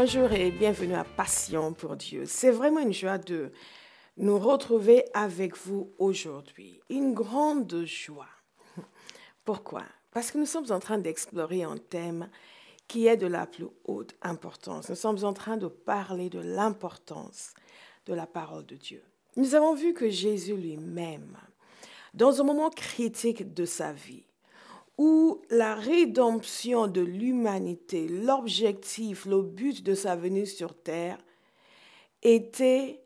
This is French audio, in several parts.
Bonjour et bienvenue à Passion pour Dieu. C'est vraiment une joie de nous retrouver avec vous aujourd'hui. Une grande joie. Pourquoi Parce que nous sommes en train d'explorer un thème qui est de la plus haute importance. Nous sommes en train de parler de l'importance de la parole de Dieu. Nous avons vu que Jésus lui-même, dans un moment critique de sa vie, où la rédemption de l'humanité, l'objectif, le but de sa venue sur Terre, était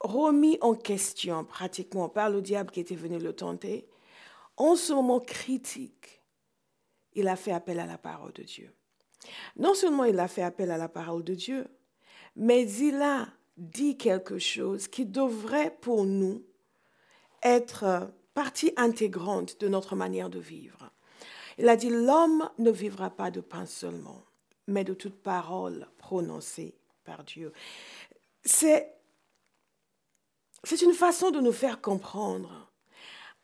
remis en question pratiquement par le diable qui était venu le tenter, en ce moment critique, il a fait appel à la parole de Dieu. Non seulement il a fait appel à la parole de Dieu, mais il a dit quelque chose qui devrait pour nous être partie intégrante de notre manière de vivre. Il a dit, l'homme ne vivra pas de pain seulement, mais de toute parole prononcée par Dieu. C'est, c'est une façon de nous faire comprendre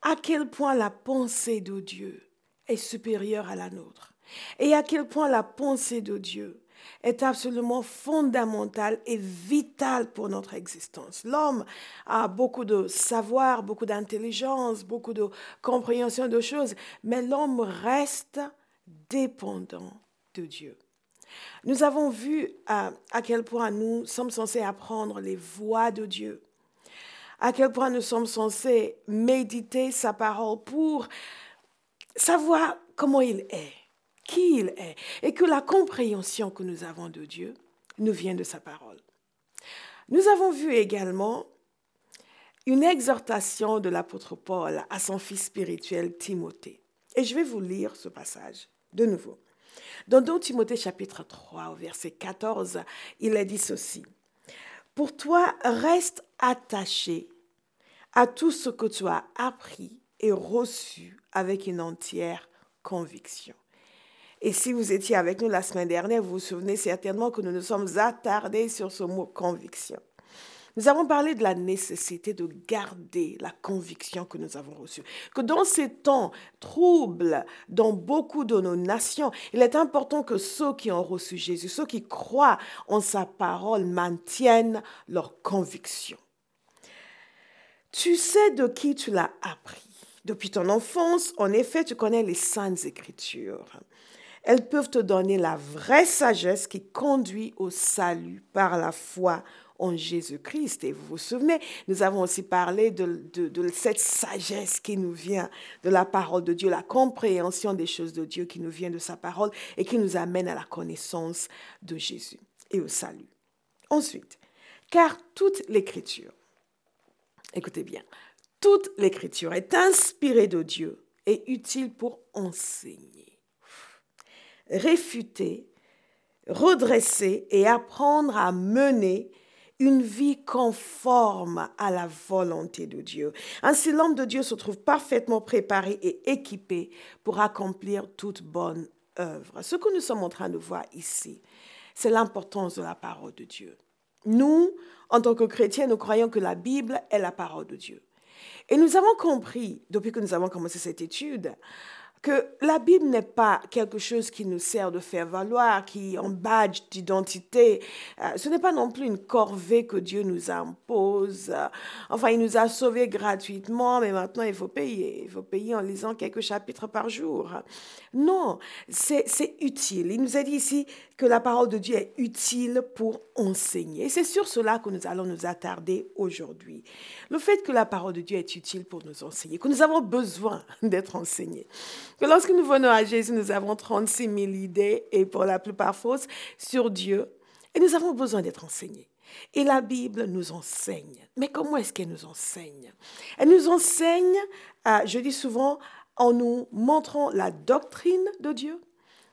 à quel point la pensée de Dieu est supérieure à la nôtre et à quel point la pensée de Dieu est absolument fondamental et vital pour notre existence. L'homme a beaucoup de savoir, beaucoup d'intelligence, beaucoup de compréhension de choses, mais l'homme reste dépendant de Dieu. Nous avons vu à, euh, à quel point nous sommes censés apprendre les voies de Dieu, à quel point nous sommes censés méditer sa parole pour savoir comment il est qui il est, et que la compréhension que nous avons de Dieu nous vient de sa parole. Nous avons vu également une exhortation de l'apôtre Paul à son fils spirituel Timothée. Et je vais vous lire ce passage de nouveau. Dans 2 Timothée chapitre 3 au verset 14, il est dit ceci. Pour toi, reste attaché à tout ce que tu as appris et reçu avec une entière conviction. Et si vous étiez avec nous la semaine dernière, vous vous souvenez certainement que nous nous sommes attardés sur ce mot conviction. Nous avons parlé de la nécessité de garder la conviction que nous avons reçue. Que dans ces temps troubles, dans beaucoup de nos nations, il est important que ceux qui ont reçu Jésus, ceux qui croient en sa parole, maintiennent leur conviction. Tu sais de qui tu l'as appris. Depuis ton enfance, en effet, tu connais les saintes écritures. Elles peuvent te donner la vraie sagesse qui conduit au salut par la foi en Jésus-Christ. Et vous vous souvenez, nous avons aussi parlé de, cette sagesse qui nous vient de la parole de Dieu, la compréhension des choses de Dieu qui nous vient de sa parole et qui nous amène à la connaissance de Jésus et au salut. Ensuite, car toute l'écriture, écoutez bien, toute l'écriture est inspirée de Dieu et utile pour enseigner réfuter, redresser et apprendre à mener une vie conforme à la volonté de Dieu. Ainsi, l'homme de Dieu se trouve parfaitement préparé et équipé pour accomplir toute bonne œuvre. Ce que nous sommes en train de voir ici, c'est l'importance de la parole de Dieu. Nous, en tant que chrétiens, nous croyons que la Bible est la parole de Dieu. Et nous avons compris, depuis que nous avons commencé cette étude, que la Bible n'est pas quelque chose qui nous sert de faire valoir, qui est un badge d'identité. Euh, ce n'est pas non plus une corvée que Dieu nous impose. Euh, enfin, il nous a sauvés gratuitement, mais maintenant il faut payer. Il faut payer en lisant quelques chapitres par jour. Non, c'est utile. Il nous a dit ici que la parole de Dieu est utile pour enseigner. c'est sur cela que nous allons nous attarder aujourd'hui. Le fait que la parole de Dieu est utile pour nous enseigner, que nous avons besoin d'être enseignés que lorsque nous venons à Jésus, nous avons 36 000 idées, et pour la plupart fausses, sur Dieu. Et nous avons besoin d'être enseignés. Et la Bible nous enseigne. Mais comment est-ce qu'elle nous enseigne Elle nous enseigne, euh, je dis souvent, en nous montrant la doctrine de Dieu,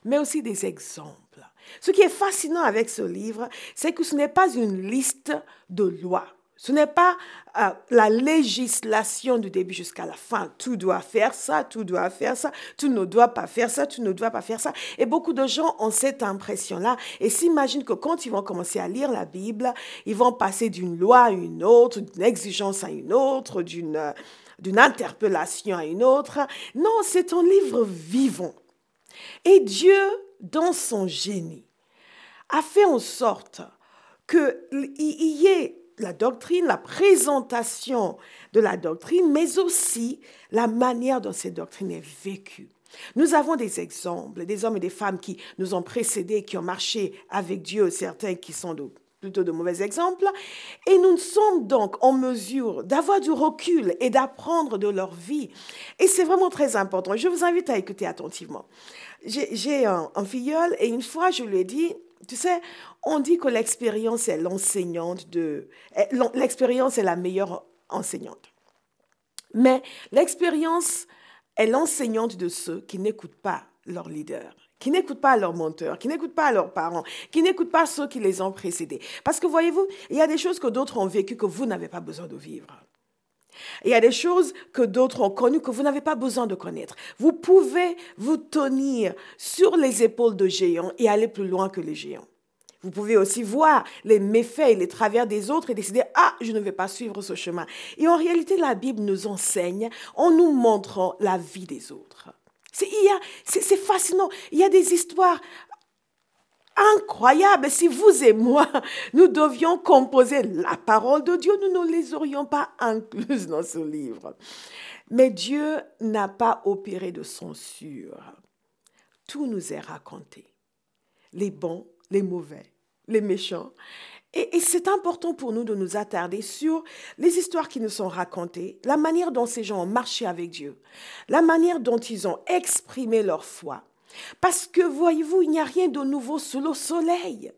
mais aussi des exemples. Ce qui est fascinant avec ce livre, c'est que ce n'est pas une liste de lois. Ce n'est pas euh, la législation du début jusqu'à la fin. Tout doit faire ça, tout doit faire ça, tout ne doit pas faire ça, tout ne doit pas faire ça. Et beaucoup de gens ont cette impression-là et s'imaginent que quand ils vont commencer à lire la Bible, ils vont passer d'une loi à une autre, d'une exigence à une autre, d'une euh, d'une interpellation à une autre. Non, c'est un livre vivant. Et Dieu, dans son génie, a fait en sorte qu'il y ait la doctrine, la présentation de la doctrine, mais aussi la manière dont cette doctrine est vécue. Nous avons des exemples, des hommes et des femmes qui nous ont précédés, qui ont marché avec Dieu, certains qui sont plutôt de mauvais exemples. Et nous sommes donc en mesure d'avoir du recul et d'apprendre de leur vie. Et c'est vraiment très important. Je vous invite à écouter attentivement. J'ai un filleul et une fois, je lui ai dit, tu sais, on dit que l'expérience est l'enseignante de... L'expérience est la meilleure enseignante. Mais l'expérience est l'enseignante de ceux qui n'écoutent pas leur leader, qui n'écoutent pas leurs menteurs, qui n'écoutent pas leurs parents, qui n'écoutent pas ceux qui les ont précédés. Parce que voyez-vous, il y a des choses que d'autres ont vécues que vous n'avez pas besoin de vivre. Il y a des choses que d'autres ont connues que vous n'avez pas besoin de connaître. Vous pouvez vous tenir sur les épaules de géants et aller plus loin que les géants. Vous pouvez aussi voir les méfaits et les travers des autres et décider Ah, je ne vais pas suivre ce chemin. Et en réalité, la Bible nous enseigne en nous montrant la vie des autres. C'est fascinant. Il y a des histoires incroyable. Si vous et moi, nous devions composer la parole de Dieu, nous ne les aurions pas incluses dans ce livre. Mais Dieu n'a pas opéré de censure. Tout nous est raconté. Les bons, les mauvais, les méchants. Et, et c'est important pour nous de nous attarder sur les histoires qui nous sont racontées, la manière dont ces gens ont marché avec Dieu, la manière dont ils ont exprimé leur foi, parce que voyez-vous, il n'y a rien de nouveau sous le soleil.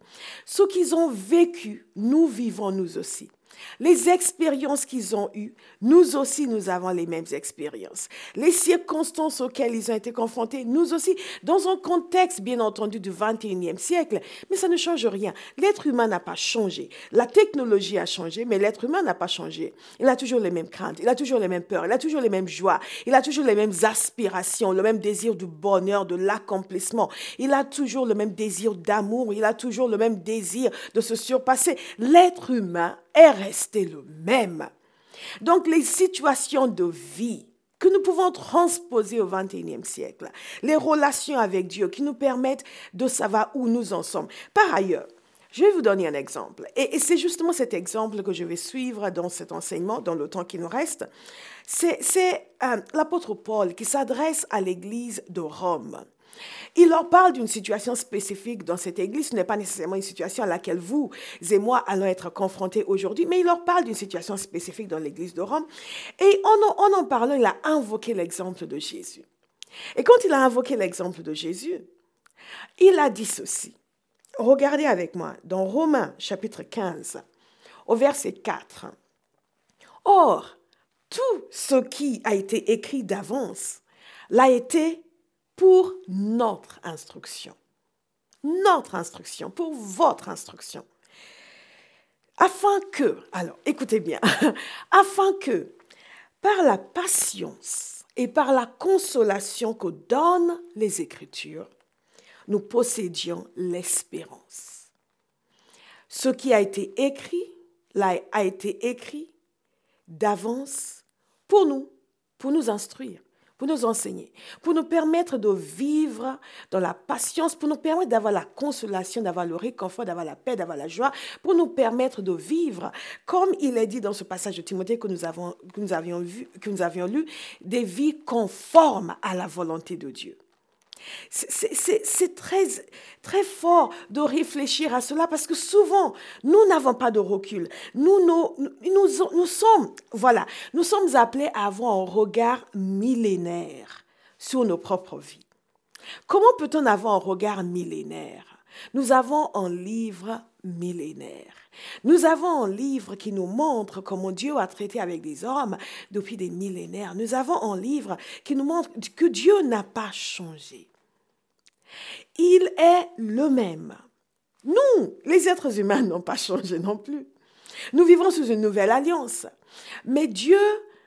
Ce qu'ils ont vécu, nous vivons nous aussi. Les expériences qu'ils ont eues, nous aussi, nous avons les mêmes expériences. Les circonstances auxquelles ils ont été confrontés, nous aussi, dans un contexte, bien entendu, du 21e siècle, mais ça ne change rien. L'être humain n'a pas changé. La technologie a changé, mais l'être humain n'a pas changé. Il a toujours les mêmes craintes, il a toujours les mêmes peurs, il a toujours les mêmes joies, il a toujours les mêmes aspirations, le même désir du bonheur, de l'accomplissement. Il a toujours le même désir d'amour, il a toujours le même désir de se surpasser. L'être humain est resté le même. Donc les situations de vie que nous pouvons transposer au 21e siècle, les relations avec Dieu qui nous permettent de savoir où nous en sommes. Par ailleurs, je vais vous donner un exemple. Et, c'est justement cet exemple que je vais suivre dans cet enseignement, dans le temps qui nous reste. C'est euh, l'apôtre Paul qui s'adresse à l'Église de Rome. Il leur parle d'une situation spécifique dans cette église. Ce n'est pas nécessairement une situation à laquelle vous et moi allons être confrontés aujourd'hui, mais il leur parle d'une situation spécifique dans l'église de Rome. Et en, en parlant, il a invoqué l'exemple de Jésus. Et quand il a invoqué l'exemple de Jésus, il a dit ceci. Regardez avec moi dans Romains chapitre 15, au verset 4. Or, tout ce qui a été écrit d'avance l'a été pour notre instruction. Notre instruction, pour votre instruction. Afin que, alors écoutez bien, afin que par la patience et par la consolation que donnent les Écritures, nous possédions l'espérance. Ce qui a été écrit, là, a été écrit d'avance pour nous, pour nous instruire pour nous enseigner, pour nous permettre de vivre dans la patience, pour nous permettre d'avoir la consolation, d'avoir le réconfort, d'avoir la paix, d'avoir la joie, pour nous permettre de vivre, comme il est dit dans ce passage de Timothée que nous, avons, que nous, avions, vu, que nous avions lu, des vies conformes à la volonté de Dieu. C'est très, très fort de réfléchir à cela parce que souvent, nous n'avons pas de recul. Nous, nous, nous, sommes, voilà, nous sommes appelés à avoir un regard millénaire sur nos propres vies. Comment peut-on avoir un regard millénaire Nous avons un livre millénaire. Nous avons un livre qui nous montre comment Dieu a traité avec des hommes depuis des millénaires. Nous avons un livre qui nous montre que Dieu n'a pas changé. Il est le même. Nous, les êtres humains n'ont pas changé non plus. Nous vivons sous une nouvelle alliance. Mais Dieu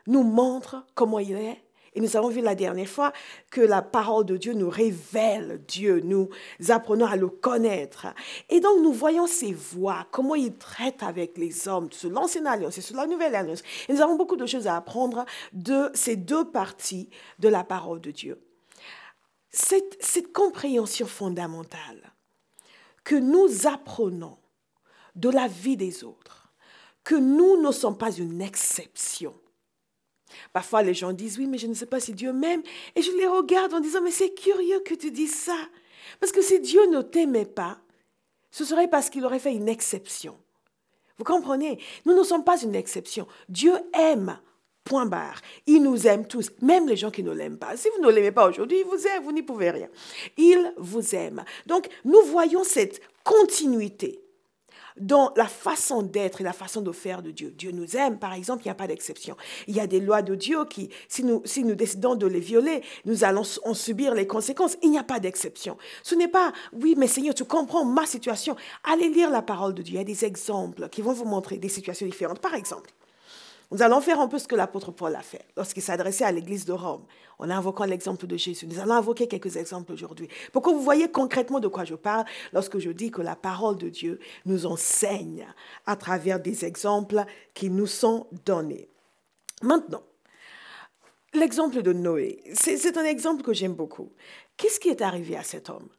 nous montre comment il est. Et nous avons vu la dernière fois que la parole de Dieu nous révèle Dieu, nous apprenons à le connaître. Et donc nous voyons ses voies, comment il traite avec les hommes, sous l'ancienne alliance et sous la nouvelle alliance. Et nous avons beaucoup de choses à apprendre de ces deux parties de la parole de Dieu cette, cette compréhension fondamentale que nous apprenons de la vie des autres, que nous ne sommes pas une exception. Parfois, les gens disent, oui, mais je ne sais pas si Dieu m'aime. Et je les regarde en disant, mais c'est curieux que tu dises ça. Parce que si Dieu ne t'aimait pas, ce serait parce qu'il aurait fait une exception. Vous comprenez Nous ne sommes pas une exception. Dieu aime Point barre. Il nous aime tous, même les gens qui ne l'aiment pas. Si vous ne l'aimez pas aujourd'hui, il vous aime, vous n'y pouvez rien. Il vous aime. Donc, nous voyons cette continuité dans la façon d'être et la façon de faire de Dieu. Dieu nous aime, par exemple, il n'y a pas d'exception. Il y a des lois de Dieu qui, si nous, si nous décidons de les violer, nous allons en subir les conséquences. Il n'y a pas d'exception. Ce n'est pas, oui, mais Seigneur, tu comprends ma situation. Allez lire la parole de Dieu. Il y a des exemples qui vont vous montrer des situations différentes. Par exemple, nous allons faire un peu ce que l'apôtre Paul a fait lorsqu'il s'adressait à l'église de Rome, en invoquant l'exemple de Jésus. Nous allons invoquer quelques exemples aujourd'hui pour que vous voyez concrètement de quoi je parle lorsque je dis que la parole de Dieu nous enseigne à travers des exemples qui nous sont donnés. Maintenant, l'exemple de Noé, c'est un exemple que j'aime beaucoup. Qu'est-ce qui est arrivé à cet homme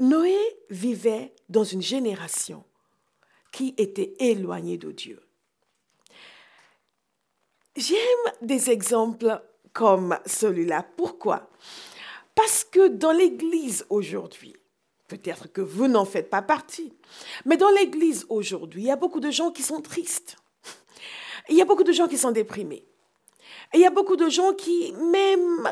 Noé vivait dans une génération qui était éloignée de Dieu. J'aime des exemples comme celui-là. Pourquoi Parce que dans l'Église aujourd'hui, peut-être que vous n'en faites pas partie, mais dans l'Église aujourd'hui, il y a beaucoup de gens qui sont tristes. Il y a beaucoup de gens qui sont déprimés. Il y a beaucoup de gens qui, même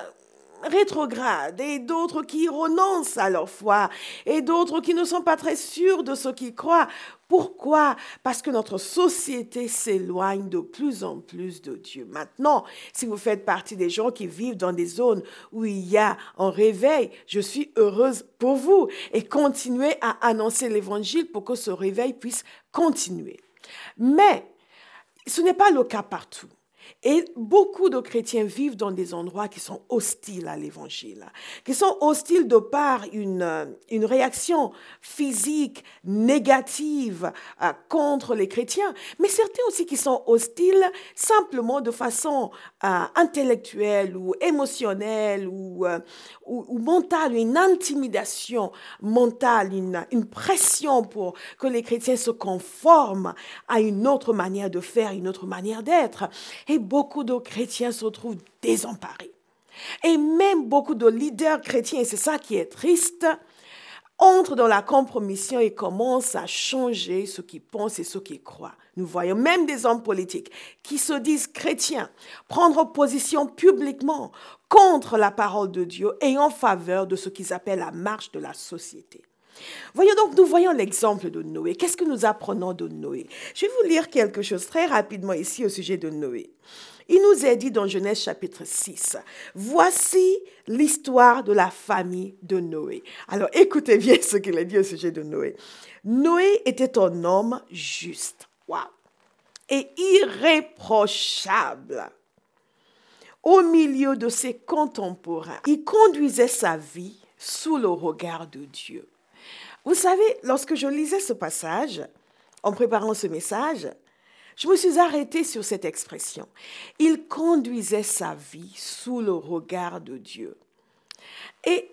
rétrogrades et d'autres qui renoncent à leur foi et d'autres qui ne sont pas très sûrs de ce qu'ils croient. Pourquoi Parce que notre société s'éloigne de plus en plus de Dieu. Maintenant, si vous faites partie des gens qui vivent dans des zones où il y a un réveil, je suis heureuse pour vous et continuez à annoncer l'évangile pour que ce réveil puisse continuer. Mais ce n'est pas le cas partout. Et beaucoup de chrétiens vivent dans des endroits qui sont hostiles à l'Évangile, qui sont hostiles de par une, euh, une réaction physique négative euh, contre les chrétiens, mais certains aussi qui sont hostiles simplement de façon euh, intellectuelle ou émotionnelle ou, ou, mentale, une intimidation mentale, une, une pression pour que les chrétiens se conforment à une autre manière de faire, une autre manière d'être. Et beaucoup de chrétiens se trouvent désemparés. Et même beaucoup de leaders chrétiens, et c'est ça qui est triste, entrent dans la compromission et commencent à changer ce qu'ils pensent et ce qu'ils croient. Nous voyons même des hommes politiques qui se disent chrétiens prendre position publiquement contre la parole de Dieu et en faveur de ce qu'ils appellent la marche de la société. Voyons donc, nous voyons l'exemple de Noé. Qu'est-ce que nous apprenons de Noé Je vais vous lire quelque chose très rapidement ici au sujet de Noé. Il nous est dit dans Genèse chapitre 6, voici l'histoire de la famille de Noé. Alors écoutez bien ce qu'il a dit au sujet de Noé. Noé était un homme juste waouh, et irréprochable. Au milieu de ses contemporains, il conduisait sa vie sous le regard de Dieu. Vous savez, lorsque je lisais ce passage, en préparant ce message, je me suis arrêtée sur cette expression. Il conduisait sa vie sous le regard de Dieu. Et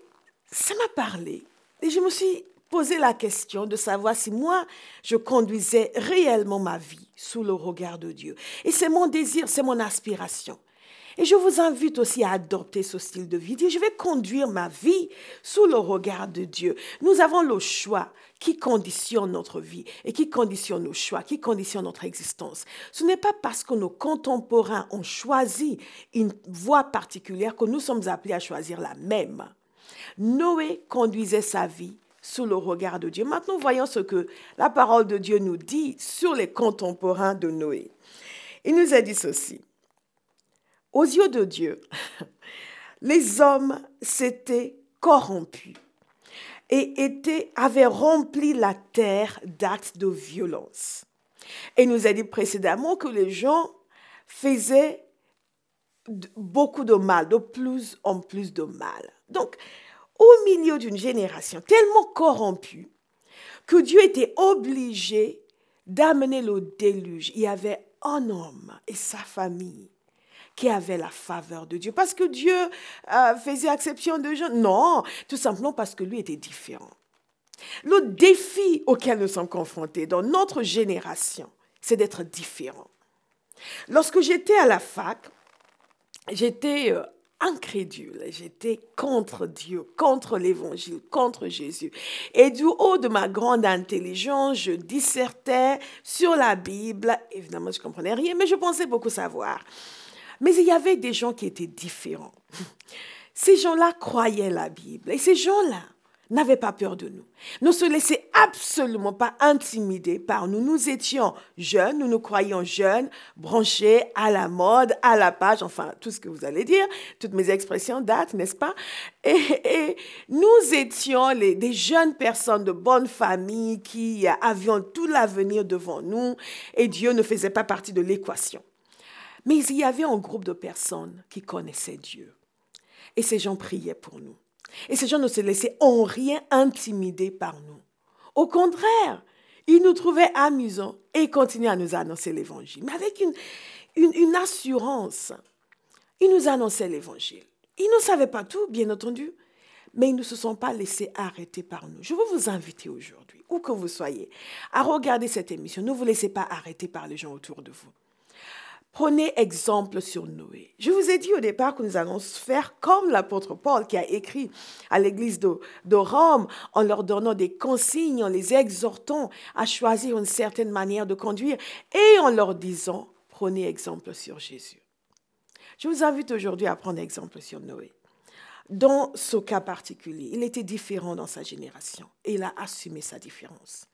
ça m'a parlé. Et je me suis posé la question de savoir si moi, je conduisais réellement ma vie sous le regard de Dieu. Et c'est mon désir, c'est mon aspiration. Et je vous invite aussi à adopter ce style de vie. je vais conduire ma vie sous le regard de Dieu. Nous avons le choix qui conditionne notre vie et qui conditionne nos choix, qui conditionne notre existence. Ce n'est pas parce que nos contemporains ont choisi une voie particulière que nous sommes appelés à choisir la même. Noé conduisait sa vie sous le regard de Dieu. Maintenant, voyons ce que la parole de Dieu nous dit sur les contemporains de Noé. Il nous a dit ceci. Aux yeux de Dieu, les hommes s'étaient corrompus et avaient rempli la terre d'actes de violence. Et nous a dit précédemment que les gens faisaient beaucoup de mal, de plus en plus de mal. Donc, au milieu d'une génération tellement corrompue que Dieu était obligé d'amener le déluge. Il y avait un homme et sa famille qui avait la faveur de Dieu. Parce que Dieu euh, faisait exception de gens. Non, tout simplement parce que lui était différent. Le défi auquel nous sommes confrontés dans notre génération, c'est d'être différent. Lorsque j'étais à la fac, j'étais euh, incrédule, j'étais contre Dieu, contre l'évangile, contre Jésus. Et du haut de ma grande intelligence, je dissertais sur la Bible. Évidemment, je comprenais rien, mais je pensais beaucoup savoir. Mais il y avait des gens qui étaient différents. Ces gens-là croyaient la Bible et ces gens-là n'avaient pas peur de nous. Ne se laissaient absolument pas intimider par nous. Nous étions jeunes, nous nous croyions jeunes, branchés à la mode, à la page, enfin tout ce que vous allez dire, toutes mes expressions datent, n'est-ce pas et, nous étions des jeunes personnes de bonne famille qui avions tout l'avenir devant nous et Dieu ne faisait pas partie de l'équation. Mais il y avait un groupe de personnes qui connaissaient Dieu. Et ces gens priaient pour nous. Et ces gens ne se laissaient en rien intimider par nous. Au contraire, ils nous trouvaient amusants et continuaient à nous annoncer l'évangile. Mais avec une, une assurance, ils nous annonçaient l'évangile. Ils ne savaient pas tout, bien entendu, mais ils ne se sont pas laissés arrêter par nous. Je veux vous inviter aujourd'hui, où que vous soyez, à regarder cette émission. Ne vous laissez pas arrêter par les gens autour de vous. Prenez exemple sur Noé. Je vous ai dit au départ que nous allons faire comme l'apôtre Paul qui a écrit à l'église de, de, Rome en leur donnant des consignes, en les exhortant à choisir une certaine manière de conduire et en leur disant, prenez exemple sur Jésus. Je vous invite aujourd'hui à prendre exemple sur Noé. Dans ce cas particulier, il était différent dans sa génération et il a assumé sa différence.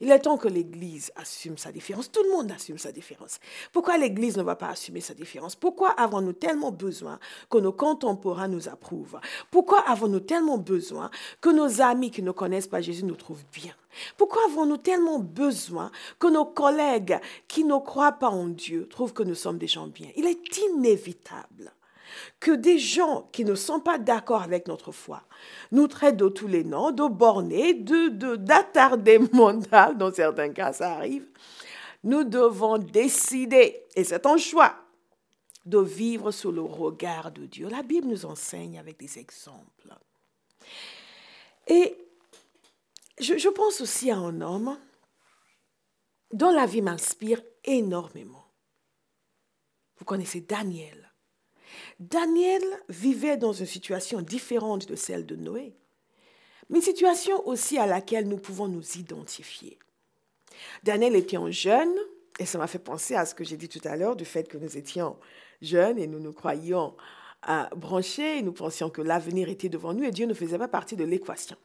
Il est temps que l'Église assume sa différence. Tout le monde assume sa différence. Pourquoi l'Église ne va pas assumer sa différence Pourquoi avons-nous tellement besoin que nos contemporains nous approuvent Pourquoi avons-nous tellement besoin que nos amis qui ne connaissent pas Jésus nous trouvent bien pourquoi avons-nous tellement besoin que nos collègues qui ne croient pas en Dieu trouvent que nous sommes des gens bien Il est inévitable que des gens qui ne sont pas d'accord avec notre foi nous traitent de tous les noms, de bornés, de d'attardés mondiaux, dans certains cas ça arrive. Nous devons décider, et c'est un choix, de vivre sous le regard de Dieu. La Bible nous enseigne avec des exemples. Et je pense aussi à un homme dont la vie m'inspire énormément. Vous connaissez Daniel. Daniel vivait dans une situation différente de celle de Noé, mais une situation aussi à laquelle nous pouvons nous identifier. Daniel était un jeune, et ça m'a fait penser à ce que j'ai dit tout à l'heure du fait que nous étions jeunes et nous nous croyions euh, branchés, et nous pensions que l'avenir était devant nous et Dieu ne faisait pas partie de l'équation.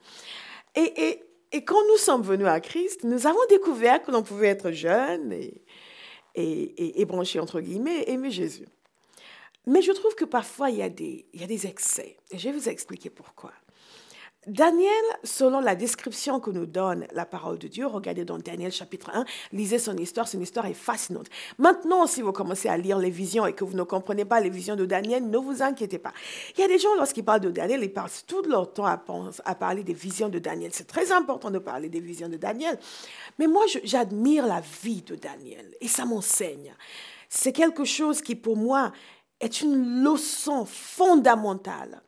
Et, quand nous sommes venus à Christ, nous avons découvert que l'on pouvait être jeune et, et, branché, entre guillemets, et aimer Jésus. Mais je trouve que parfois, il y a des, il des excès. Et je vais vous expliquer pourquoi. Daniel, selon la description que nous donne la parole de Dieu, regardez dans Daniel chapitre 1, lisez son histoire, son histoire est fascinante. Maintenant, si vous commencez à lire les visions et que vous ne comprenez pas les visions de Daniel, ne vous inquiétez pas. Il y a des gens, lorsqu'ils parlent de Daniel, ils passent tout leur temps à, à parler des visions de Daniel. C'est très important de parler des visions de Daniel. Mais moi, j'admire la vie de Daniel et ça m'enseigne. C'est quelque chose qui, pour moi, est une leçon fondamentale.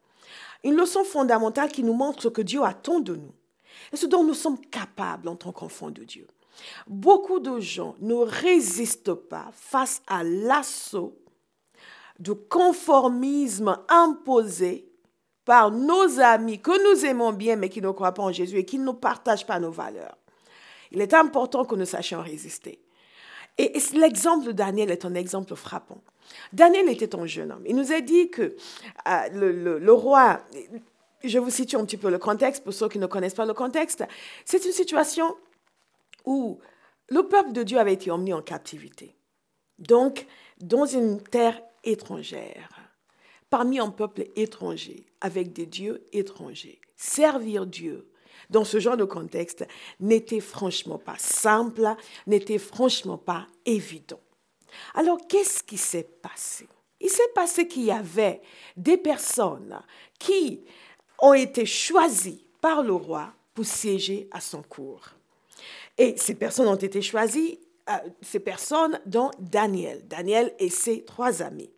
Une leçon fondamentale qui nous montre ce que Dieu attend de nous et ce dont nous sommes capables en tant qu'enfants de Dieu. Beaucoup de gens ne résistent pas face à l'assaut du conformisme imposé par nos amis que nous aimons bien mais qui ne croient pas en Jésus et qui ne partagent pas nos valeurs. Il est important que nous sachions résister. Et, l'exemple de Daniel est un exemple frappant. Daniel était un jeune homme. Il nous a dit que euh, le, le roi, je vous situe un petit peu le contexte pour ceux qui ne connaissent pas le contexte, c'est une situation où le peuple de Dieu avait été emmené en captivité, donc dans une terre étrangère, parmi un peuple étranger, avec des dieux étrangers. Servir Dieu, dans ce genre de contexte n'était franchement pas simple, n'était franchement pas évident. Alors qu'est-ce qui s'est passé Il s'est passé qu'il y avait des personnes qui ont été choisies par le roi pour siéger à son cours. Et ces personnes ont été choisies, euh, ces personnes dont Daniel, Daniel et ses trois amis.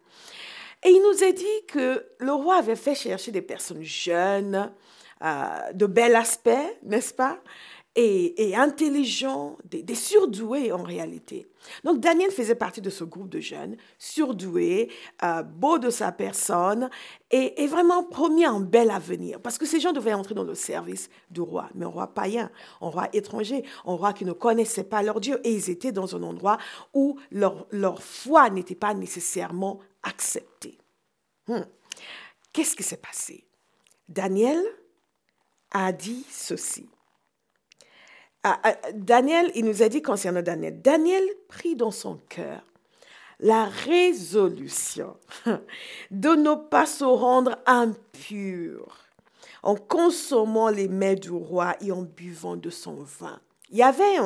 Et il nous est dit que le roi avait fait chercher des personnes jeunes, euh, de bel aspect, n'est-ce pas et, intelligent, des, surdoués en réalité. Donc Daniel faisait partie de ce groupe de jeunes, surdoués, euh, beaux de sa personne, et, vraiment promis un bel avenir. Parce que ces gens devaient entrer dans le service du roi, mais un roi païen, un roi étranger, un roi qui ne connaissait pas leur Dieu, et ils étaient dans un endroit où leur, foi n'était pas nécessairement acceptée. Hmm. Qu'est-ce qui s'est passé Daniel a dit ceci. Ah, ah, Daniel, il nous a dit concernant Daniel, Daniel prit dans son cœur la résolution de ne pas se rendre impur en consommant les mets du roi et en buvant de son vin. Il y avait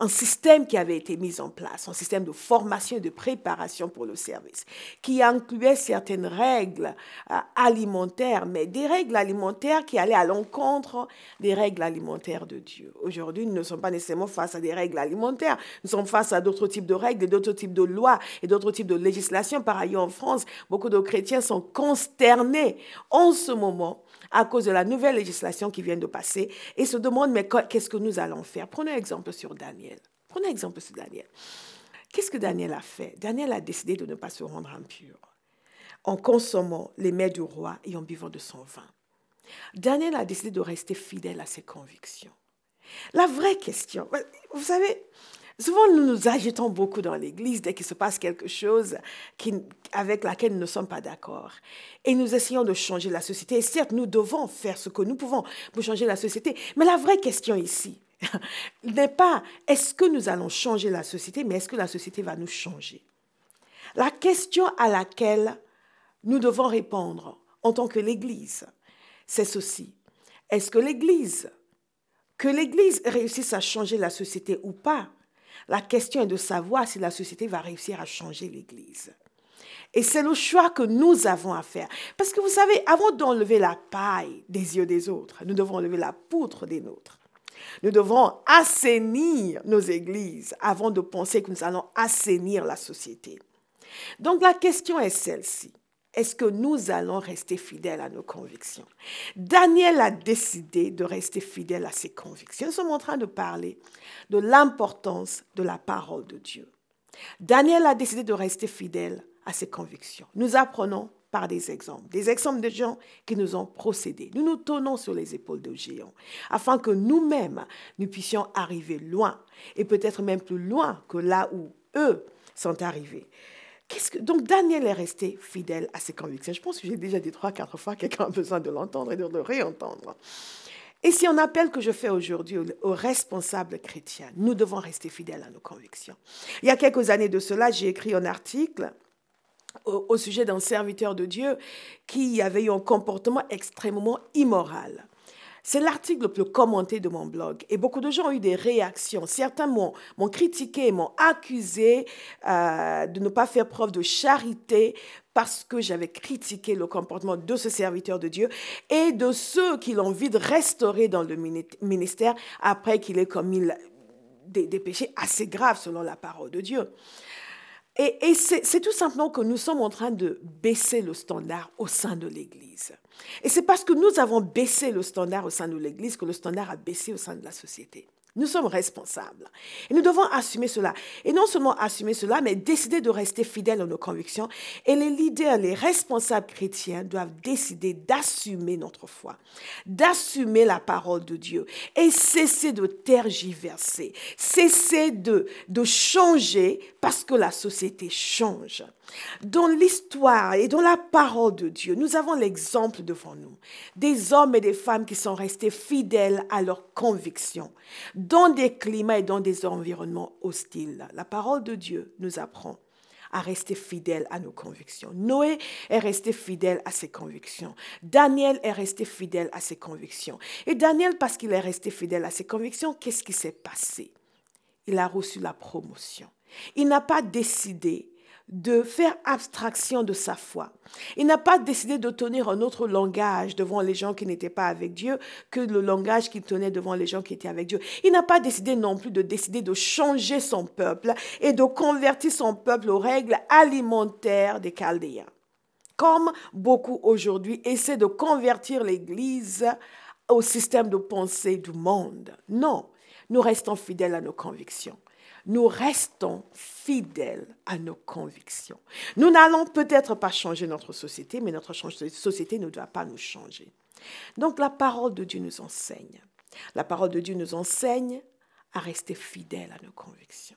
un, système qui avait été mis en place, un système de formation et de préparation pour le service, qui incluait certaines règles euh, alimentaires, mais des règles alimentaires qui allaient à l'encontre des règles alimentaires de Dieu. Aujourd'hui, nous ne sommes pas nécessairement face à des règles alimentaires, nous sommes face à d'autres types de règles, d'autres types de lois et d'autres types de législations. Par ailleurs, en France, beaucoup de chrétiens sont consternés en ce moment à cause de la nouvelle législation qui vient de passer et se demandent, mais qu'est-ce que nous allons faire Prenez exemple sur Daniel. Prenez exemple sur Daniel. Qu'est-ce que Daniel a fait Daniel a décidé de ne pas se rendre impur en consommant les mets du roi et en vivant de son vin. Daniel a décidé de rester fidèle à ses convictions. La vraie question, vous savez, Souvent, nous nous agitons beaucoup dans l'Église dès qu'il se passe quelque chose avec laquelle nous ne sommes pas d'accord. Et nous essayons de changer la société. Et certes, nous devons faire ce que nous pouvons pour changer la société. Mais la vraie question ici n'est pas est-ce que nous allons changer la société, mais est-ce que la société va nous changer La question à laquelle nous devons répondre en tant que l'Église, c'est ceci. Est-ce que l'Église, que l'Église réussisse à changer la société ou pas, la question est de savoir si la société va réussir à changer l'Église. Et c'est le choix que nous avons à faire. Parce que vous savez, avant d'enlever la paille des yeux des autres, nous devons enlever la poutre des nôtres. Nous devons assainir nos églises avant de penser que nous allons assainir la société. Donc la question est celle-ci est-ce que nous allons rester fidèles à nos convictions Daniel a décidé de rester fidèle à ses convictions. Nous sommes en train de parler de l'importance de la parole de Dieu. Daniel a décidé de rester fidèle à ses convictions. Nous apprenons par des exemples, des exemples de gens qui nous ont procédés. Nous nous tenons sur les épaules de géants afin que nous-mêmes, nous puissions arriver loin et peut-être même plus loin que là où eux sont arrivés. Donc Daniel est resté fidèle à ses convictions. Je pense que j'ai déjà dit trois, quatre fois, quelqu'un a besoin de l'entendre et de le réentendre. Et si on appelle que je fais aujourd'hui aux responsables chrétiens, nous devons rester fidèles à nos convictions. Il y a quelques années de cela, j'ai écrit un article au sujet d'un serviteur de Dieu qui avait eu un comportement extrêmement immoral. C'est l'article le plus commenté de mon blog et beaucoup de gens ont eu des réactions. Certains m'ont, critiqué, m'ont accusé euh, de ne pas faire preuve de charité parce que j'avais critiqué le comportement de ce serviteur de Dieu et de ceux qui l'ont de restaurer dans le ministère après qu'il ait commis des péchés assez graves selon la parole de Dieu. Et, c'est tout simplement que nous sommes en train de baisser le standard au sein de l'Église. Et c'est parce que nous avons baissé le standard au sein de l'Église que le standard a baissé au sein de la société. Nous sommes responsables. Et nous devons assumer cela. Et non seulement assumer cela, mais décider de rester fidèles à nos convictions. Et les leaders, les responsables chrétiens doivent décider d'assumer notre foi, d'assumer la parole de Dieu et cesser de tergiverser, cesser de, de changer parce que la société change. Dans l'histoire et dans la parole de Dieu, nous avons l'exemple devant nous des hommes et des femmes qui sont restés fidèles à leurs convictions dans des climats et dans des environnements hostiles. La parole de Dieu nous apprend à rester fidèles à nos convictions. Noé est resté fidèle à ses convictions. Daniel est resté fidèle à ses convictions. Et Daniel, parce qu'il est resté fidèle à ses convictions, qu'est-ce qui s'est passé Il a reçu la promotion. Il n'a pas décidé de faire abstraction de sa foi. Il n'a pas décidé de tenir un autre langage devant les gens qui n'étaient pas avec Dieu que le langage qu'il tenait devant les gens qui étaient avec Dieu. Il n'a pas décidé non plus de décider de changer son peuple et de convertir son peuple aux règles alimentaires des Chaldéens. Comme beaucoup aujourd'hui essaient de convertir l'Église au système de pensée du monde. Non, nous restons fidèles à nos convictions nous restons fidèles à nos convictions. Nous n'allons peut-être pas changer notre société, mais notre société ne doit pas nous changer. Donc la parole de Dieu nous enseigne. La parole de Dieu nous enseigne à rester fidèles à nos convictions.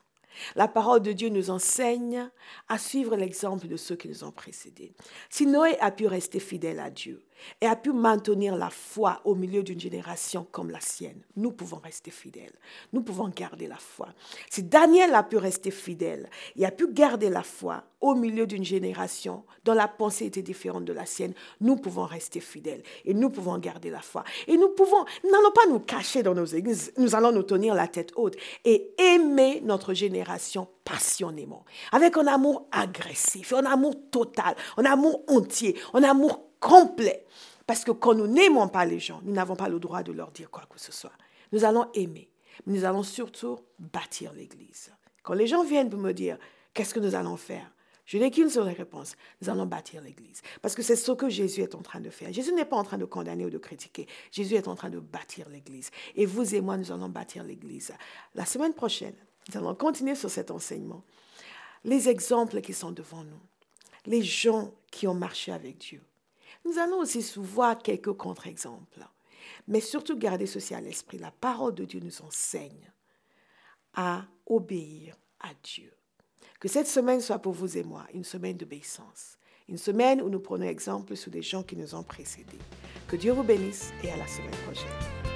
La parole de Dieu nous enseigne à suivre l'exemple de ceux qui nous ont précédés. Si Noé a pu rester fidèle à Dieu, et a pu maintenir la foi au milieu d'une génération comme la sienne. Nous pouvons rester fidèles. Nous pouvons garder la foi. Si Daniel a pu rester fidèle et a pu garder la foi au milieu d'une génération dont la pensée était différente de la sienne, nous pouvons rester fidèles et nous pouvons garder la foi. Et nous pouvons, n'allons pas nous cacher dans nos églises, nous allons nous tenir la tête haute et aimer notre génération passionnément, avec un amour agressif, un amour total, un amour entier, un amour complet. Parce que quand nous n'aimons pas les gens, nous n'avons pas le droit de leur dire quoi que ce soit. Nous allons aimer, mais nous allons surtout bâtir l'Église. Quand les gens viennent pour me dire, qu'est-ce que nous allons faire je n'ai qu'une seule réponse. Nous allons bâtir l'Église. Parce que c'est ce que Jésus est en train de faire. Jésus n'est pas en train de condamner ou de critiquer. Jésus est en train de bâtir l'Église. Et vous et moi, nous allons bâtir l'Église. La semaine prochaine, nous allons continuer sur cet enseignement. Les exemples qui sont devant nous. Les gens qui ont marché avec Dieu. Nous allons aussi voir quelques contre-exemples. Mais surtout, gardez ceci à l'esprit. La parole de Dieu nous enseigne à obéir à Dieu. Que cette semaine soit pour vous et moi une semaine d'obéissance. Une semaine où nous prenons exemple sur des gens qui nous ont précédés. Que Dieu vous bénisse et à la semaine prochaine.